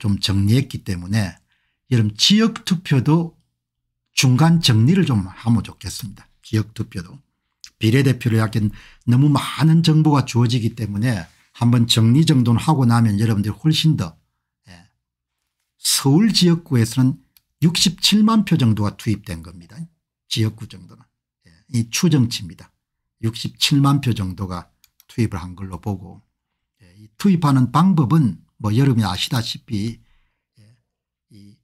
좀 정리했기 때문에 여름 지역투표도 중간 정리를 좀 하면 좋겠습니다. 지역투표도. 비례대표로 약간 너무 많은 정보가 주어지기 때문에 한번 정리 정돈 하고 나면 여러분들이 훨씬 더 예, 서울 지역구에서는 67만 표 정도가 투입된 겁니다. 지역구 정도는. 예, 이 추정치입니다. 67만 표 정도가 투입을 한 걸로 보고 예, 투입하는 방법은 뭐 여러분이 아시다시피 예, 이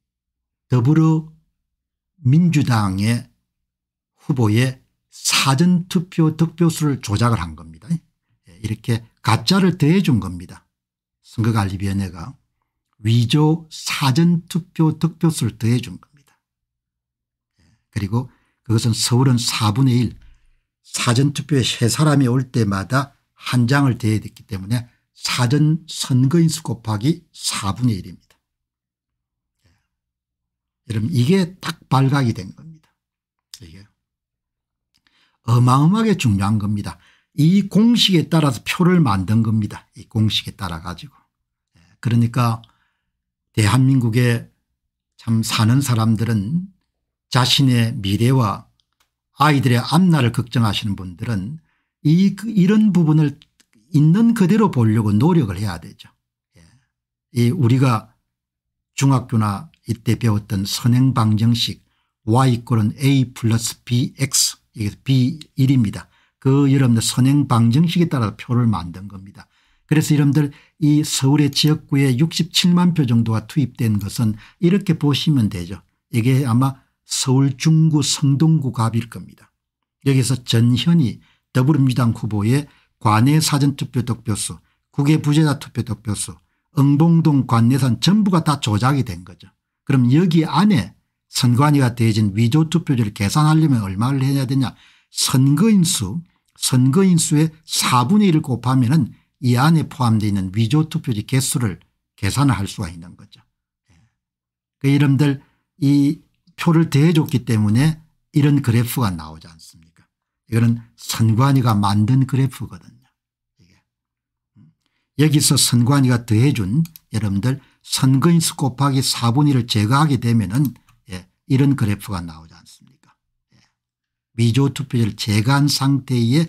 더불어민주당의 후보의 사전투표 득표수를 조작을 한 겁니다. 예, 이렇게 가짜를 더해 준 겁니다. 선거관리위원회가 위조 사전투표 득표수를 더해 준 겁니다. 예, 그리고 그것은 서울은 4분의 1 사전투표에 세 사람이 올 때마다 한 장을 대해 됐기 때문에 사전 선거인수 곱하기 4분의 1입니다. 예. 여러분 이게 딱 발각이 된 겁니다. 이게 어마어마하게 중요한 겁니다. 이 공식에 따라서 표를 만든 겁니다. 이 공식에 따라 가지고. 예. 그러니까 대한민국에 참 사는 사람들은 자신의 미래와 아이들의 앞날을 걱정하시는 분들은 이 그, 이런 부분을 있는 그대로 보려고 노력을 해야 되죠. 예. 이 우리가 중학교나 이때 배웠던 선행방정식 y꼴은 a 플러스 bx 이게 b1입니다. 그 여러분들 선행방정식에 따라 표를 만든 겁니다. 그래서 여러분들 이 서울의 지역구에 67만 표 정도가 투입된 것은 이렇게 보시면 되죠. 이게 아마 서울 중구 성동구 갑일 겁니다. 여기서 전현희 더불어민주당 후보의 관내 사전투표 득표수 국외 부재자 투표 득표수 응봉동 관내산 전부가 다 조작이 된 거죠. 그럼 여기 안에 선관위가 대진 위조투표지를 계산하려면 얼마를 해야 되냐 선거인 수 선거인 수의 4분의 1을 곱하면 은이 안에 포함되어 있는 위조투표지 개수를 계산을 할 수가 있는 거죠. 예. 그 이름들 이 표를 대해줬기 때문에 이런 그래프가 나오지 않습니까 이거는 선관위가 만든 그래프거든요. 여기서 선관위가 더해준 여러분들 선거인수 곱하기 4분의 1을 제거하게 되면 은 예, 이런 그래프가 나오지 않습니까 예. 미조투표제를 제거한 상태의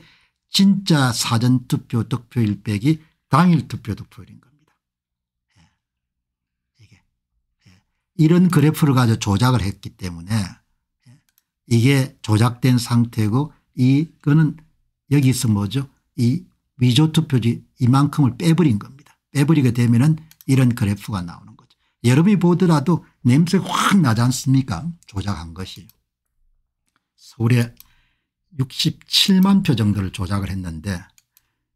진짜 사전투표 득표일 빼기 당일 투표 득표율인 겁니다. 예. 이게 예. 이런 그래프를 가지고 조작을 했기 때문에 예. 이게 조작된 상태고 이거는 여기서 뭐죠 이 위조 투표지 이만큼을 빼버린 겁니다. 빼버리게 되면 이런 그래프가 나오는 거죠. 여러분이 보더라도 냄새 확 나지 않습니까 조작한 것이. 서울에 67만 표 정도를 조작을 했는데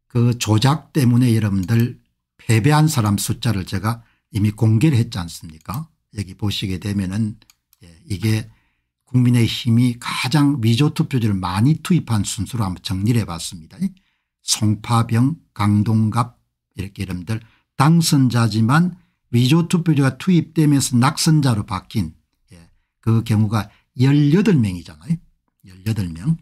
그 조작 때문에 여러분들 패배한 사람 숫자를 제가 이미 공개를 했지 않습니까 여기 보시게 되면은 예, 이게 국민의힘이 가장 위조 투표지를 많이 투입한 순서로 한번 정리를 해봤습니다. 송파병, 강동갑 이렇게 이름들 당선자지만 위조투표자가 투입되면서 낙선자로 바뀐 예, 그 경우가 18명이잖아요. 18명.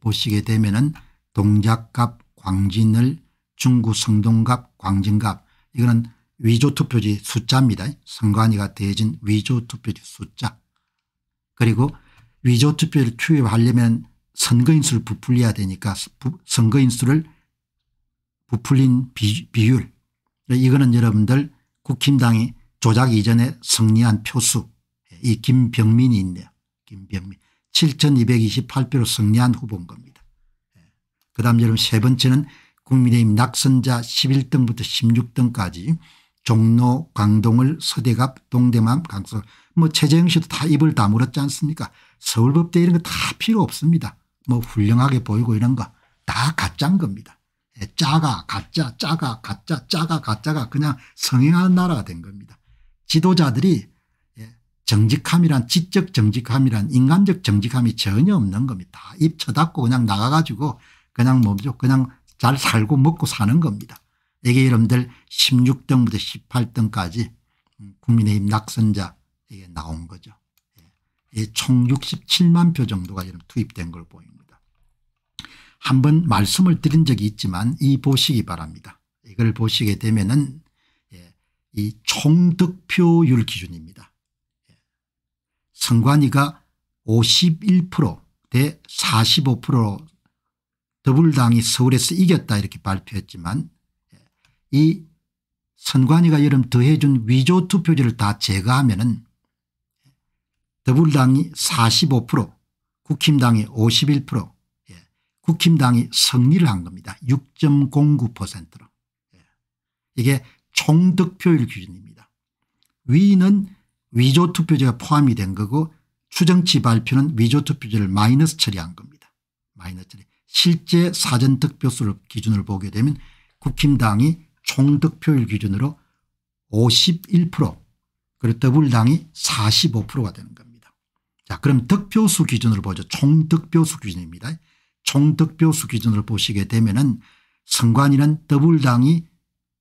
보시게 되면은 동작갑, 광진을, 중구 성동갑, 광진갑 이거는 위조투표지 숫자입니다. 선관위가 대진 위조투표지 숫자. 그리고 위조투표를 투입하려면 선거인수를 부풀려야 되니까 선거인수를 부풀린 비율 이거는 여러분들 국힘당이 조작 이전에 승리한 표수 이 김병민이 있네요. 김병민 7228표로 승리한 후보인 겁니다. 예. 그 다음 여러분 세 번째는 국민의힘 낙선자 11등부터 16등까지 종로 광동을 서대갑 동대맘 강서 뭐 최재형 씨도 다 입을 다물었지 않습니까 서울법대 이런 거 다 필요 없습니다. 뭐 훌륭하게 보이고 이런 거 다 가짜인 겁니다. 예, 짜가 가짜 짜가 가짜 짜가 가짜가 그냥 성행하는 나라가 된 겁니다. 지도자들이 예, 정직함이란 지적 정직함이란 인간적 정직함이 전혀 없는 겁니다. 입 쳐닫고 그냥 나가가지고 그냥 뭐죠 그냥 잘 살고 먹고 사는 겁니다. 이게 여러분들 16등부터 18등까지 국민의힘 낙선자 이게 나온 거죠. 총 67만 표 정도가 투입된 걸 보입니다. 한번 말씀을 드린 적이 있지만 이 보시기 바랍니다. 이걸 보시게 되면은 예, 이 총득표율 기준입니다. 선관위가 51%대 45% 더불당이 서울에서 이겼다 이렇게 발표했지만 예, 이 선관위가 여름 더해준 위조 투표지를 다 제거하면 은 더불당이 45% 국힘당이 51% 예. 국힘당이 승리를 한 겁니다. 6.09%로. 예. 이게 총득표율 기준입니다. 위는 위조투표제가 포함이 된 거고 추정치 발표는 위조투표제를 마이너스 처리한 겁니다. 마이너스 처리. 실제 사전득표수를 기준으로 보게 되면 국힘당이 총득표율 기준으로 51% 그리고 더불당이 45%가 되는 겁니다. 자 그럼 득표수 기준으로 보죠. 총득표수 기준입니다. 총득표수 기준으로 보시게 되면 은 선관위는 더블당이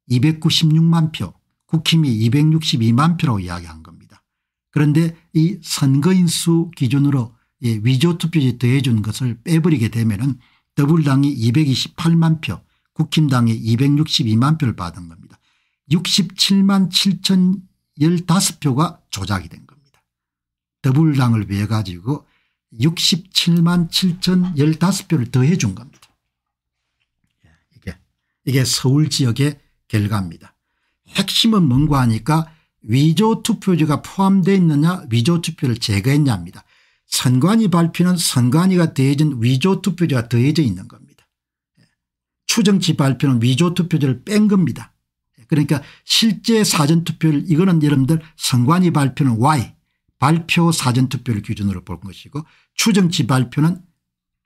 296만 표 국힘이 262만 표라고 이야기한 겁니다. 그런데 이 선거인수 기준으로 예, 위조투표지 더해준 것을 빼버리게 되면 은더블당이 228만 표 국힘당이 262만 표를 받은 겁니다. 67만 7,015표가 조작이 된 겁니다. 더불당을 위해 가지고 67만 7천 15표를 더해 준 겁니다. 이게, 이게 서울 지역의 결과입니다. 핵심은 뭔고 하니까 위조 투표지가 포함되어 있느냐 위조 투표를 제거했냐입니다. 선관위 발표는 선관위가 더해진 위조 투표지가 더해져 있는 겁니다. 추정치 발표는 위조 투표지를 뺀 겁니다. 그러니까 실제 사전투표를 이거는 여러분들 선관위 발표는 Y 발표 사전투표를 기준으로 볼 것이고 추정치 발표는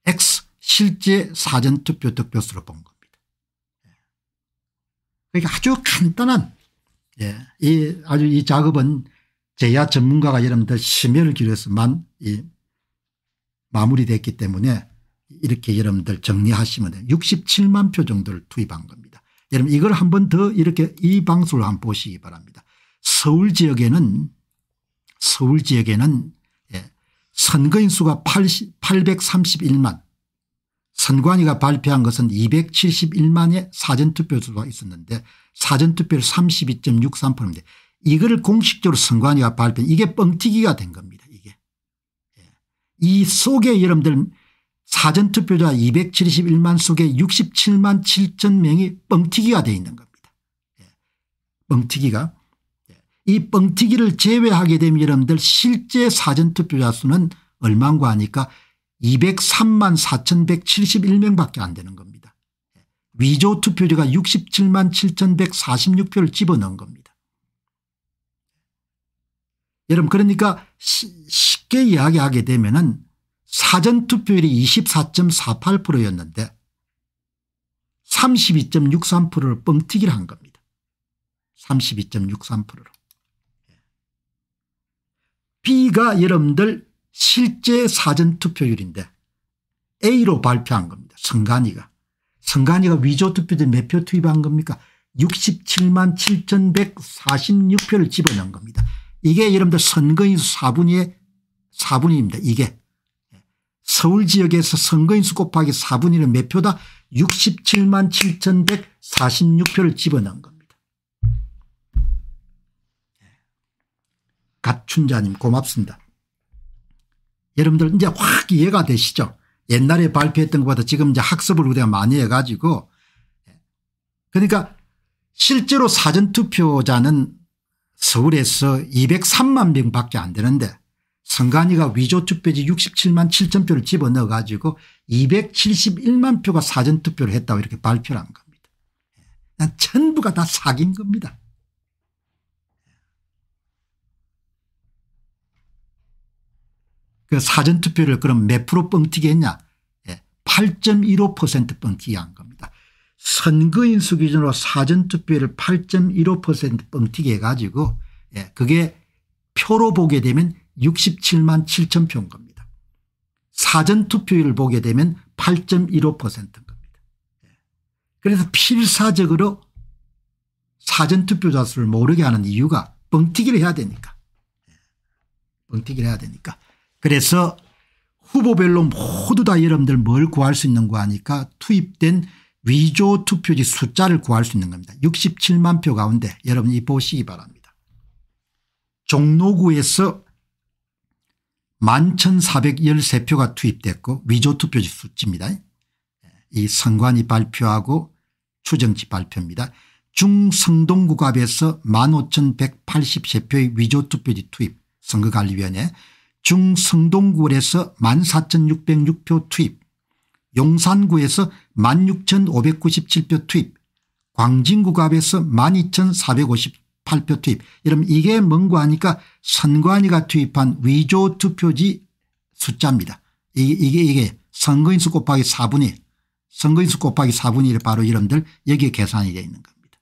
x 실제 사전투표 득표수로 본 겁니다. 예. 그러니까 아주 간단한 예, 이 아주 이 작업은 제야 전문가가 여러분들 심혈을 기울여서만 이 마무리됐기 때문에 이렇게 여러분들 정리하시면 돼요. 67만 표 정도를 투입한 겁니다. 여러분 이걸 한 번 더 이렇게 이 방송을 한번 보시기 바랍니다. 서울 지역에는 서울 지역에는 예, 선거인 수가 80, 831만 선관위가 발표한 것은 271만의 사전투표 수가 있었는데 사전투표를 32.63%인데 이거를 공식적으로 선관위가 발표한 이게 뻥튀기가 된 겁니다. 이게. 예. 이 속에 여러분들 사전투표자 271만 속에 67만 7천 명이 뻥튀기가 돼 있는 겁니다. 예. 뻥튀기가 이 뻥튀기를 제외하게 되면 여러분들 실제 사전투표자 수는 얼마인가 하니까 203만 4171명 밖에 안 되는 겁니다. 위조 투표자가 67만 7146표를 집어넣은 겁니다. 여러분 그러니까 쉽게 이야기하게 되면 은 사전투표율이 24.48%였는데 32.63%를 뻥튀기를 한 겁니다. 32.63%로. B가 여러분들 실제 사전투표율인데 A로 발표한 겁니다. 성간이가. 성간이가 위조투표제 몇표 투입한 겁니까 67만 7146표를 집어넣은 겁니다. 이게 여러분들 선거인수 4분의 4분입니다. 이게 서울 지역에서 선거인수 곱하기 4분의 1몇 표다 67만 7146표를 집어넣은 겁니다. 갓춘자님 고맙습니다. 여러분들 이제 확 이해가 되시죠? 옛날에 발표했던 것보다 지금 이제 학습을 우리가 많이 해가지고 그러니까 실제로 사전투표자는 서울에서 203만 명 밖에 안 되는데 선관위가 위조투표지 67만 7천 표를 집어넣어 가지고 271만 표가 사전투표를 했다고 이렇게 발표를 한 겁니다. 난 전부가 다 사기인 겁니다. 그 사전투표를 그럼 몇 프로 뻥튀기 했냐 8.15% 예, 뻥튀기 한 겁니다. 선거인수 기준으로 사전투표를 8.15% 뻥튀기 해가지고 예, 그게 표로 보게 되면 67만 7천 표인 겁니다. 사전투표율 보게 되면 8.15%인 겁니다. 예. 그래서 필사적으로 사전투표자 수를 모르게 하는 이유가 뻥튀기를 해야 되니까. 뻥튀기를 해야 되니까. 그래서 후보별로 모두 다 여러분들 뭘 구할 수 있는 거 하니까 투입된 위조 투표지 숫자를 구할 수 있는 겁니다. 67만 표 가운데 여러분이 보시기 바랍니다. 종로구에서 11,413표가 투입됐고 위조 투표지 수치입니다. 이 선관위 발표하고 추정치 발표입니다. 중성동구갑에서 15,183표의 위조 투표지 투입 선거관리위원회 중성동구에서 14,606표 투입, 용산구에서 16,597표 투입, 광진구갑에서 12,458표 투입. 이러면 이게 뭔고 하니까 선관위가 투입한 위조 투표지 숫자입니다. 이게 이게, 이게 선거인수 곱하기 4분의 1. 선거인수 곱하기 4분의 1 바로 여러분들 여기에 계산이 되어 있는 겁니다.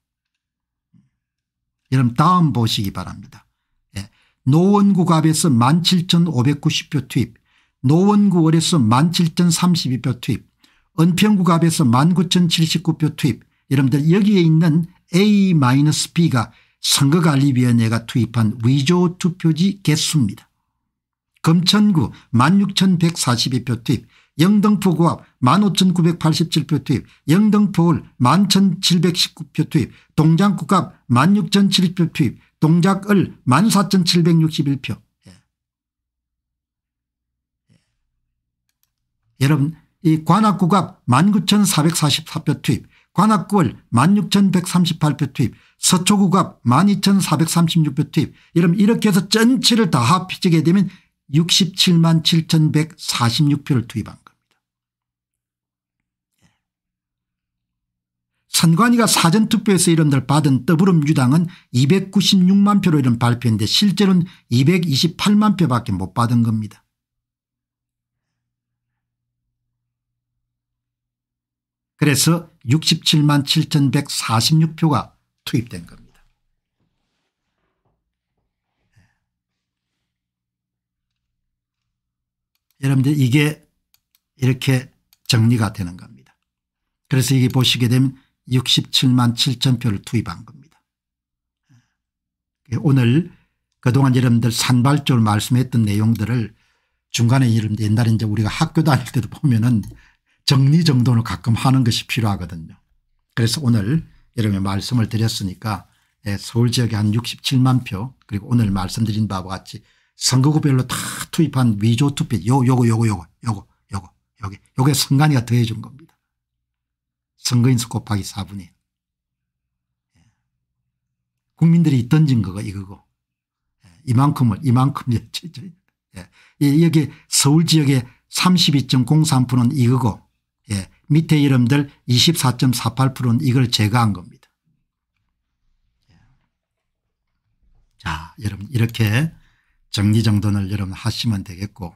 음. 여러분 다음 보시기 바랍니다. 노원구갑에서 17,590표 투입, 노원구월에서 17,032표 투입, 은평구갑에서 19,079표 투입 여러분들 여기에 있는 A-B가 선거관리위원회가 투입한 위조 투표지 개수입니다. 금천구 16,142표 투입 영등포 구합 15,987표 투입 영등포 울 11,719표 투입 동장국합 16,007표 투입 동작을 14,761표 예. 예. 여러분 이관악구갑 19,444표 투입 관악구월 16,138표 투입 서초구갑 12,436표 투입 여러분 이렇게 해서 전체를 다 합치게 되면 67만 7,146표를 투입합니다. 선관위가 사전투표에서 이런 날 받은 더불어민주당은 296만 표로 이런 발표했는데 실제로는 228만 표밖에 못 받은 겁니다. 그래서 67만 7146표가 투입된 겁니다. 여러분들 이게 이렇게 정리가 되는 겁니다. 그래서 이게 보시게 되면 67만 7천 표를 투입한 겁니다. 예. 오늘 그동안 여러분들 산발적으로 말씀했던 내용들을 중간에 여러분 옛날에 이제 우리가 학교 다닐 때도 보면은 정리정돈을 가끔 하는 것이 필요하거든요. 그래서 오늘 여러분의 말씀을 드렸으니까 예, 서울 지역에 한 67만 표 그리고 오늘 말씀드린 바와 같이 선거구별로 다 투입한 위조 투표 요 요거 요거 요거 요거 요거 요게 선관위가 더해준 겁니다. 선거인수 곱하기 4분의 1. 국민들이 던진 거가 이거고 예. 이만큼을 이만큼 예. 여기 서울 지역의 32.03%는 이거고 예. 밑에 이름들 24.48%는 이걸 제거한 겁니다. 자 여러분 이렇게 정리정돈을 여러분 하시면 되겠고